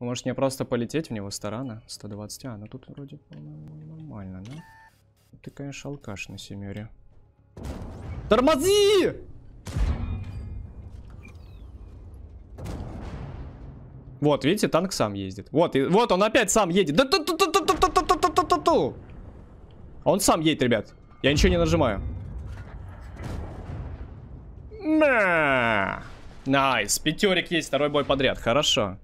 Может мне просто полететь в него с тарана? 120, а, ну тут вроде, по-моему, нормально, да? Ты, конечно, алкаш на семере. Тормози! Вот, видите, танк сам ездит. Вот, и, вот он опять сам едет. Да ту ту ту ту ту ту ту ту ту ту ту Он сам едет, ребят. Я ничего не нажимаю. На! Найс, пятерик есть, второй бой подряд. Хорошо.